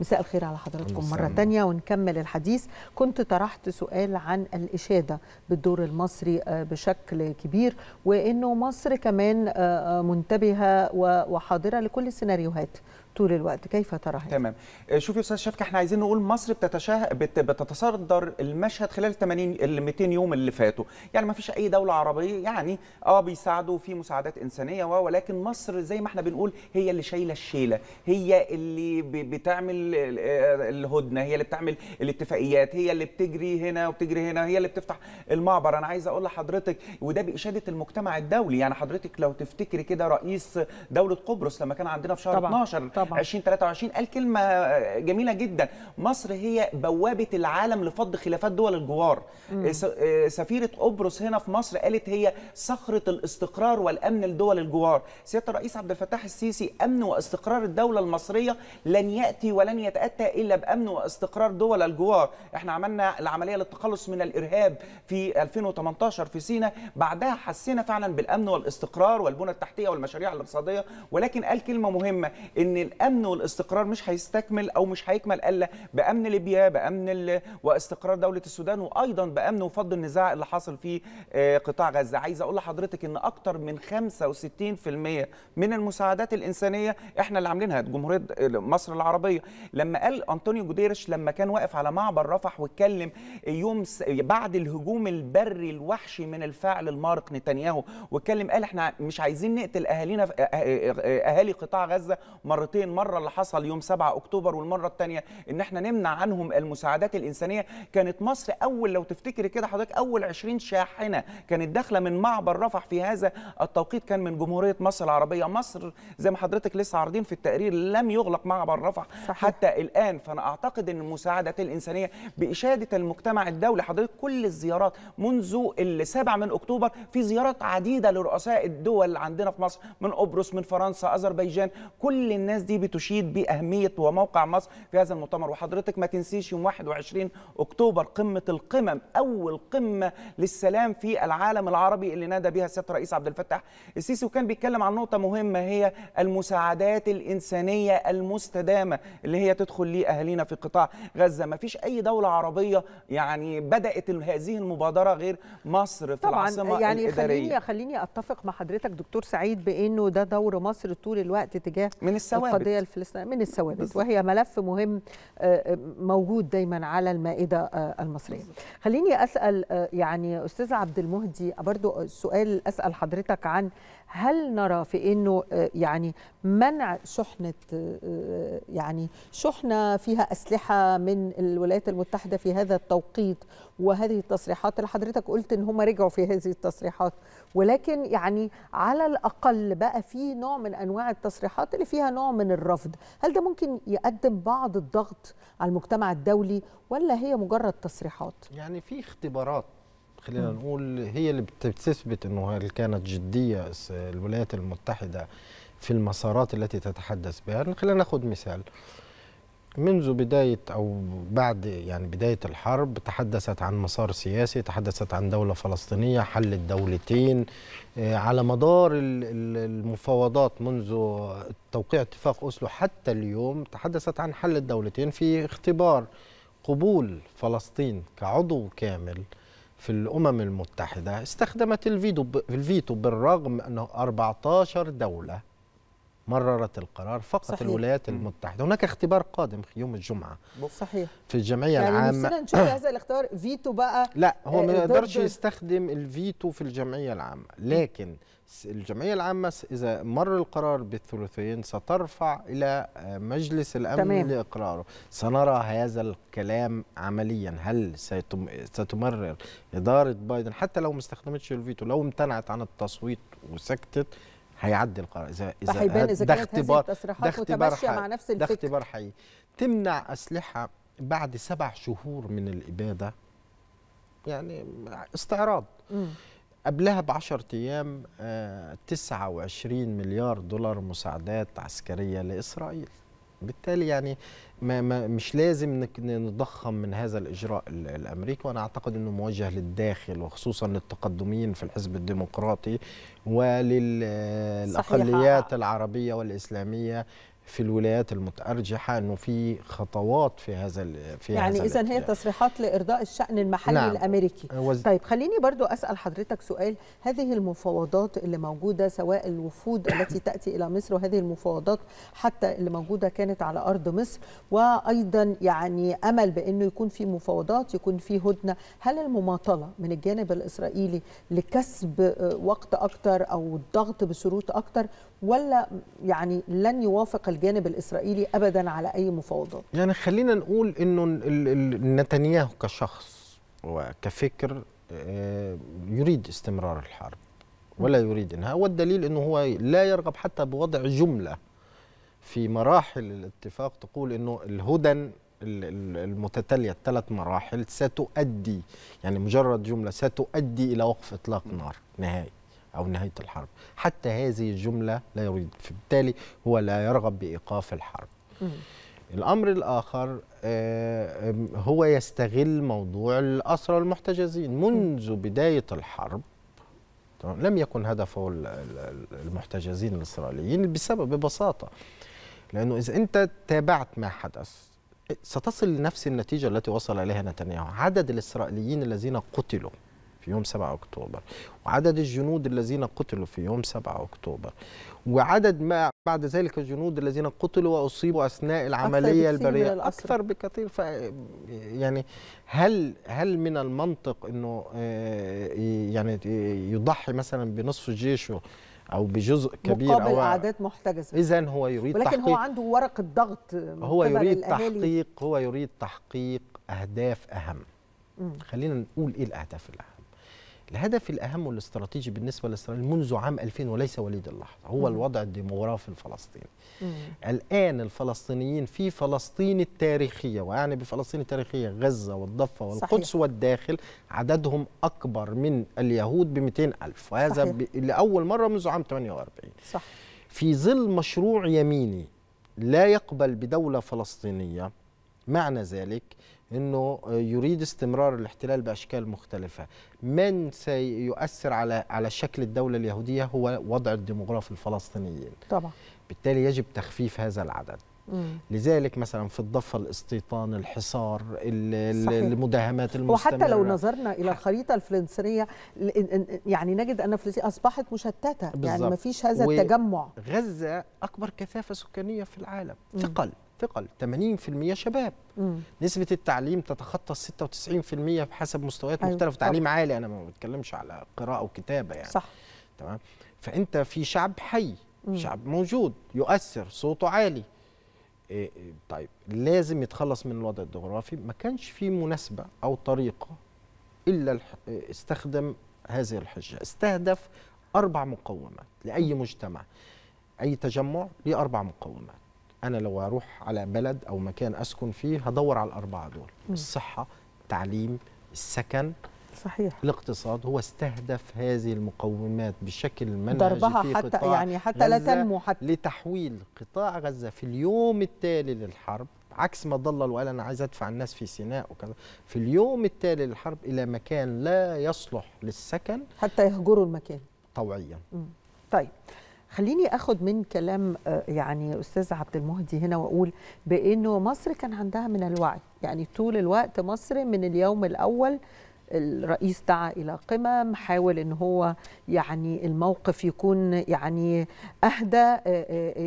مساء الخير على حضراتكم مرة تانية ونكمل الحديث كنت طرحت سؤال عن الإشادة بالدور المصري آه، بشكل كبير وأنه مصر كمان آه، آه، منتبهة وحاضرة لكل السيناريوهات طول الوقت كيف ترى هذا؟ تمام آه، شوفي استاذ شفك احنا عايزين نقول مصر بتتشاه بتتصدر المشهد خلال 80 ال 200 يوم اللي فاتوا يعني ما فيش اي دوله عربيه يعني اه بيساعدوا في مساعدات انسانيه ولكن مصر زي ما احنا بنقول هي اللي شايله الشيله هي اللي بتعمل آه، الهدنه هي اللي بتعمل الاتفاقيات هي اللي بتجري هنا وبتجري هنا هي اللي بتفتح المعبر انا عايز اقول لحضرتك وده باشاده المجتمع الدولي يعني حضرتك لو تفتكري كده رئيس دوله قبرص لما كان عندنا في شهر طبعًا. 12 طبعًا. 2023 قال كلمه جميله جدا مصر هي بوابه العالم لفض خلافات دول الجوار مم. آه، سفيره قبرص هنا في مصر قالت هي صخره الاستقرار والامن لدول الجوار سياده الرئيس عبد الفتاح السيسي امن واستقرار الدوله المصريه لن ياتي ولن يتاتى الا بامن واستقرار دول الجوار احنا عملنا العمليه للتخلص من الارهاب في 2018 في سينا بعدها حسينا فعلا بالامن والاستقرار والبنى التحتيه والمشاريع الاقتصاديه ولكن قال كلمه مهمه ان الامن والاستقرار مش هيستكمل او مش هيكمل الا بامن ليبيا بامن واستقرار دوله السودان وايضا بامن وفض النزاع اللي حاصل في آه، قطاع غزه عايز اقول لحضرتك ان اكتر من 65% من المساعدات الانسانيه احنا اللي عاملينها جمهوريه مصر العربيه لما قال انطونيو جوديرش لما كان واقف على معبر رفح واتكلم يوم س... بعد الهجوم البري الوحشي من الفاعل المارق نتنياهو واتكلم قال احنا مش عايزين نقتل اهالينا آه، آه، اهالي قطاع غزه مرتين مرتين مره اللي حصل يوم 7 اكتوبر والمره الثانيه ان احنا نمنع عنهم المساعدات الانسانيه كانت مصر اول لو تفتكري كده حضرتك اول 20 شاحنه كانت داخله من معبر رفح في هذا التوقيت كان من جمهوريه مصر العربيه مصر زي ما حضرتك لسه عارضين في التقرير لم يغلق معبر رفح صحيح. حتى الان فانا اعتقد ان المساعدات الانسانيه باشاده المجتمع الدولي حضرتك كل الزيارات منذ السابع من اكتوبر في زيارات عديده لرؤساء الدول عندنا في مصر من قبرص من فرنسا اذربيجان كل الناس دي دي بتشيد بأهمية وموقع مصر في هذا المؤتمر وحضرتك ما تنسيش يوم 21 أكتوبر قمة القمم أول قمة للسلام في العالم العربي اللي نادى بها السيد الرئيس عبد الفتاح السيسي وكان بيتكلم عن نقطة مهمة هي المساعدات الإنسانية المستدامة اللي هي تدخل لأهالينا في قطاع غزة ما فيش أي دولة عربية يعني بدأت هذه المبادرة غير مصر في طبعا العاصمة يعني الإدارية خليني خليني أتفق مع حضرتك دكتور سعيد بأنه ده دور مصر طول الوقت تجاه من السواد القضية الفلسطينية من الثوابت وهي ملف مهم آه، آه، موجود دايما على المائدة آه، المصرية خليني أسأل يعني أستاذ عبد المهدي برضو سؤال أسأل حضرتك عن هل نرى في أنه يعني منع شحنة يعني شحنة فيها أسلحة من الولايات المتحدة في هذا التوقيت وهذه التصريحات اللي حضرتك قلت ان هم رجعوا في هذه التصريحات ولكن يعني على الاقل بقى في نوع من انواع التصريحات اللي فيها نوع من من الرفض هل ده ممكن يقدم بعض الضغط على المجتمع الدولي ولا هي مجرد تصريحات يعني في اختبارات خلينا نقول هي اللي بتثبت انه هل كانت جديه الولايات المتحده في المسارات التي تتحدث بها يعني خلينا ناخذ مثال منذ بداية أو بعد يعني بداية الحرب تحدثت عن مسار سياسي تحدثت عن دولة فلسطينية حل الدولتين آه، على مدار المفاوضات منذ توقيع اتفاق أسلو حتى اليوم تحدثت عن حل الدولتين في اختبار قبول فلسطين كعضو كامل في الأمم المتحدة استخدمت الفيتو بالرغم أنه 14 دولة مررت القرار فقط صحيح. الولايات المتحده هناك اختبار قادم يوم الجمعه صحيح في الجمعيه يعني العامه يعني نشوف هذا الاختبار فيتو بقى لا هو آه، ما يقدرش يستخدم الفيتو في الجمعيه العامه لكن الجمعيه العامه اذا مر القرار بالثلثين سترفع الى آه، مجلس الامن تمام. لاقراره سنرى هذا الكلام عمليا هل ستمرر اداره بايدن حتى لو ما استخدمتش الفيتو لو امتنعت عن التصويت وسكتت هيعدي القرار اذا اذا ده اختبار ده اختبار مع نفس الفكر ده اختبار حقيقي تمنع اسلحه بعد سبع شهور من الاباده يعني استعراض م. قبلها ب 10 ايام 29 آه، مليار دولار مساعدات عسكريه لاسرائيل بالتالي يعني ما ما مش لازم نضخم من هذا الاجراء الامريكي وانا اعتقد انه موجه للداخل وخصوصا للتقدميين في الحزب الديمقراطي وللاقليات العربيه والاسلاميه في الولايات المتأرجحة أنه في خطوات في هذا في يعني إذا هي يعني. تصريحات لإرضاء الشأن المحلي نعم. الأمريكي آه، وز... طيب خليني برضو أسأل حضرتك سؤال هذه المفاوضات اللي موجودة سواء الوفود التي تأتي إلى مصر وهذه المفاوضات حتى اللي موجودة كانت على أرض مصر وأيضا يعني أمل بأنه يكون في مفاوضات يكون في هدنة هل المماطلة من الجانب الإسرائيلي لكسب آه، وقت أكتر أو الضغط بشروط أكتر ولا يعني لن يوافق الجانب الاسرائيلي ابدا على اي مفاوضات يعني خلينا نقول انه نتنياهو كشخص وكفكر آه، يريد استمرار الحرب ولا يريد انها والدليل انه هو لا يرغب حتى بوضع جمله في مراحل الاتفاق تقول انه الهدن المتتاليه الثلاث مراحل ستؤدي يعني مجرد جمله ستؤدي الى وقف اطلاق نار نهائي أو نهاية الحرب حتى هذه الجملة لا يريد فبالتالي هو لا يرغب بإيقاف الحرب الأمر الآخر آه، هو يستغل موضوع الأسرى المحتجزين منذ بداية الحرب لم يكن هدفه المحتجزين الإسرائيليين بسبب ببساطة لأنه إذا أنت تابعت ما حدث ستصل لنفس النتيجة التي وصل إليها نتنياهو عدد الإسرائيليين الذين قتلوا في يوم 7 أكتوبر وعدد الجنود الذين قتلوا في يوم 7 أكتوبر وعدد ما بعد ذلك الجنود الذين قتلوا وأصيبوا أثناء العملية أكثر البرية أكثر بكثير ف يعني هل هل من المنطق أنه آه، يعني يضحي مثلا بنصف جيشه او بجزء كبير مقابل أو اعداد محتجزه اذا هو يريد ولكن تحقيق هو عنده ورقه ضغط هو يريد الأهالي. تحقيق هو يريد تحقيق اهداف اهم خلينا نقول ايه الاهداف الاهم الهدف الأهم والاستراتيجي بالنسبة لإسرائيل منذ عام 2000 وليس وليد اللحظة هو م. الوضع الديموغرافي الفلسطيني م. الآن الفلسطينيين في فلسطين التاريخية وأعني بفلسطين التاريخية غزة والضفة والقدس صحيح. والداخل عددهم أكبر من اليهود ب ألف وهذا ب... لأول مرة منذ عام 48 صح. في ظل مشروع يميني لا يقبل بدولة فلسطينية معنى ذلك انه يريد استمرار الاحتلال باشكال مختلفه من سيؤثر على على شكل الدوله اليهوديه هو وضع الديموغرافي الفلسطينيين طبعا بالتالي يجب تخفيف هذا العدد لذلك مثلا في الضفه الاستيطان الحصار المداهمات المستمره وحتى لو نظرنا الى الخريطه الفلسطينيه يعني نجد ان فلسطين اصبحت مشتته بالزبط. يعني ما فيش هذا التجمع غزه اكبر كثافه سكانيه في العالم ثقل ثقل 80% شباب مم. نسبه التعليم تتخطى 96% بحسب مستويات أيوة. مختلفه تعليم عالي انا ما بتكلمش على قراءه وكتابه يعني صح تمام فانت في شعب حي مم. شعب موجود يؤثر صوته عالي إيه, إيه، طيب لازم يتخلص من الوضع الجغرافي ما كانش في مناسبه او طريقه الا استخدم هذه الحجه استهدف اربع مقومات لاي مجتمع اي تجمع لأربع اربع مقومات انا لو اروح على بلد او مكان اسكن فيه هدور على الاربعه دول م. الصحه التعليم السكن صحيح الاقتصاد هو استهدف هذه المقومات بشكل منهجي ضربها في حتى قطاع يعني حتى لا تنمو حتى لتحويل قطاع غزه في اليوم التالي للحرب عكس ما ضلل وقال انا عايز ادفع الناس في سيناء وكذا في اليوم التالي للحرب الى مكان لا يصلح للسكن حتى يهجروا المكان طوعيا م. طيب خليني اخد من كلام آه، يعني استاذ عبد المهدي هنا واقول بانه مصر كان عندها من الوعي يعني طول الوقت مصر من اليوم الاول الرئيس دعا الى قمم حاول ان هو يعني الموقف يكون يعني اهدى آه، آه،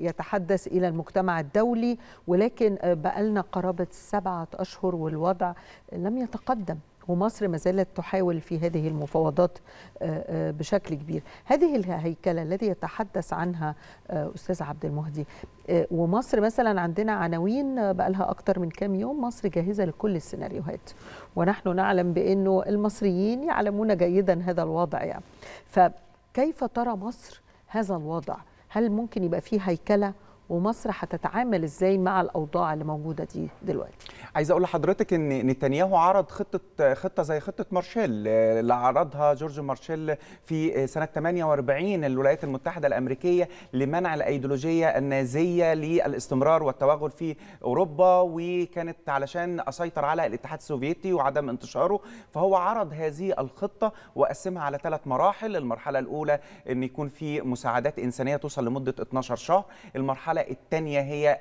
يتحدث الى المجتمع الدولي ولكن بقى لنا قرابه سبعه اشهر والوضع لم يتقدم ومصر ما زالت تحاول في هذه المفاوضات آه، آه، بشكل كبير هذه الهيكلة الذي يتحدث عنها آه، أستاذ عبد المهدي ومصر مثلا عندنا عناوين بقالها أكتر من كام يوم مصر جاهزة لكل السيناريوهات ونحن نعلم بأنه المصريين يعلمون جيدا هذا الوضع يعني فكيف ترى مصر هذا الوضع هل ممكن يبقى فيه هيكلة ومصر هتتعامل ازاي مع الاوضاع اللي موجوده دي دلوقتي عايز اقول لحضرتك ان نتنياهو عرض خطه خطه زي خطه مارشيل اللي عرضها جورج مارشيل في سنه 48 الولايات المتحده الامريكيه لمنع الايديولوجيه النازيه للاستمرار والتوغل في اوروبا وكانت علشان اسيطر على الاتحاد السوفيتي وعدم انتشاره فهو عرض هذه الخطه وقسمها على ثلاث مراحل المرحله الاولى ان يكون في مساعدات انسانيه توصل لمده 12 شهر المرحله الحلقه الثانيه هي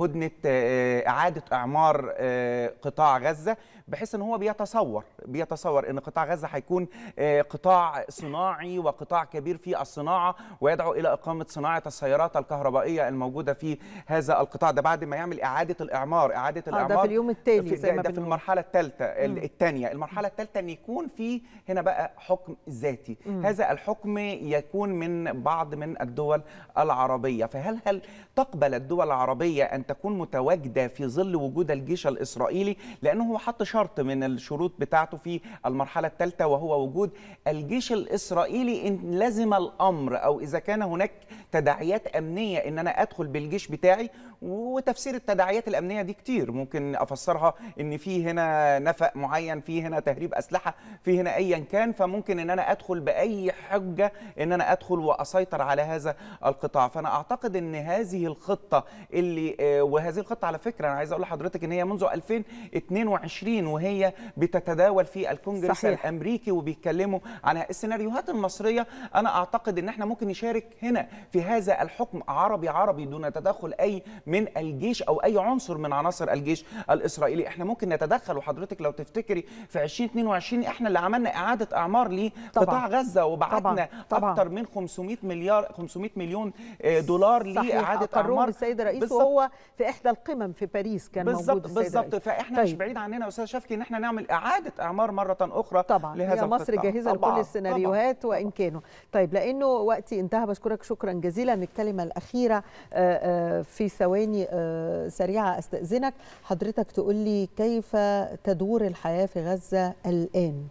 هدنه آه، اعاده اعمار آه، قطاع غزه بحيث ان هو بيتصور بيتصور ان قطاع غزه هيكون آه، قطاع صناعي وقطاع كبير في الصناعه ويدعو الى اقامه صناعه السيارات الكهربائيه الموجوده في هذا القطاع ده بعد ما يعمل اعاده الاعمار اعاده الاعمار آه، ده في اليوم التالي زي ده في المرحله الثالثه الثانيه المرحله الثالثه ان يكون في هنا بقى حكم ذاتي هذا الحكم يكون من بعض من الدول العربيه فهل هل تقبل الدول العربيه ان تكون متواجده في ظل وجود الجيش الاسرائيلي لانه هو حط شرط شرط من الشروط بتاعته في المرحلة الثالثة وهو وجود الجيش الإسرائيلي إن لزم الأمر أو إذا كان هناك تداعيات امنيه ان انا ادخل بالجيش بتاعي وتفسير التداعيات الامنيه دي كتير ممكن افسرها ان في هنا نفق معين في هنا تهريب اسلحه في هنا ايا كان فممكن ان انا ادخل باي حجه ان انا ادخل واسيطر على هذا القطاع فانا اعتقد ان هذه الخطه اللي آه، وهذه الخطه على فكره انا عايز اقول لحضرتك ان هي منذ 2022 وهي بتتداول في الكونجرس صحيح. الامريكي وبيتكلموا عن السيناريوهات المصريه انا اعتقد ان احنا ممكن نشارك هنا في في هذا الحكم عربي عربي دون تدخل أي من الجيش أو أي عنصر من عناصر الجيش الإسرائيلي احنا ممكن نتدخل وحضرتك لو تفتكري في 2022 احنا اللي عملنا إعادة أعمار لقطاع غزة وبعتنا أكثر من 500 مليار 500 مليون آه، دولار لإعادة أعمار السيد الرئيس وهو في إحدى القمم في باريس كان بالزبط موجود السيد بالظبط فإحنا طيب. مش بعيد عننا يا أستاذ شفكي إن احنا نعمل إعادة أعمار مرة أخرى طبعا لهذا مصر جاهزة لكل السيناريوهات وإن كانوا طيب لأنه وقتي انتهى بشكرك شكرا جدا جزيلا الكلمه الاخيره آه، آه، في ثواني آه، سريعه استاذنك حضرتك تقول لي كيف تدور الحياه في غزه الان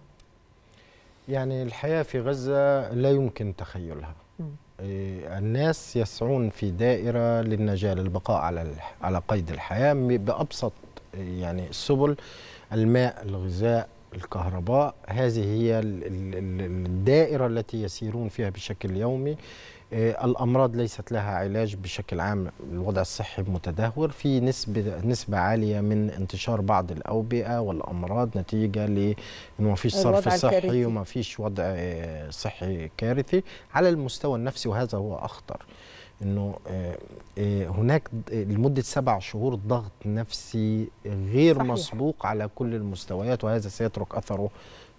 يعني الحياه في غزه لا يمكن تخيلها الناس يسعون في دائره للنجاه للبقاء على على قيد الحياه بابسط يعني السبل الماء الغذاء الكهرباء هذه هي الدائرة التي يسيرون فيها بشكل يومي آه، الامراض ليست لها علاج بشكل عام الوضع الصحي متدهور في نسبه نسبه عاليه من انتشار بعض الاوبئه والامراض نتيجه لانه ما فيش صرف صحي وما فيش وضع آه، صحي كارثي على المستوى النفسي وهذا هو اخطر انه آه، هناك لمده سبع شهور ضغط نفسي غير صحيح. مسبوق على كل المستويات وهذا سيترك اثره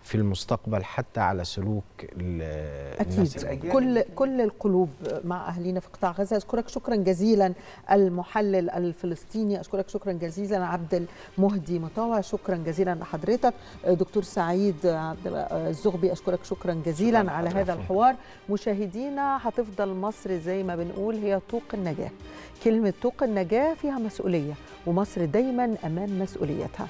في المستقبل حتى على سلوك الناس أكيد كل كل القلوب مع اهالينا في قطاع غزه اشكرك شكرا جزيلا المحلل الفلسطيني اشكرك شكرا جزيلا عبد المهدي مطوع شكرا جزيلا لحضرتك دكتور سعيد عبد الزغبي اشكرك شكرا جزيلا شكرا على هذا الحوار مشاهدينا هتفضل مصر زي ما بنقول هي طوق النجاه كلمه طوق النجاه فيها مسؤوليه ومصر دايما امام مسؤوليتها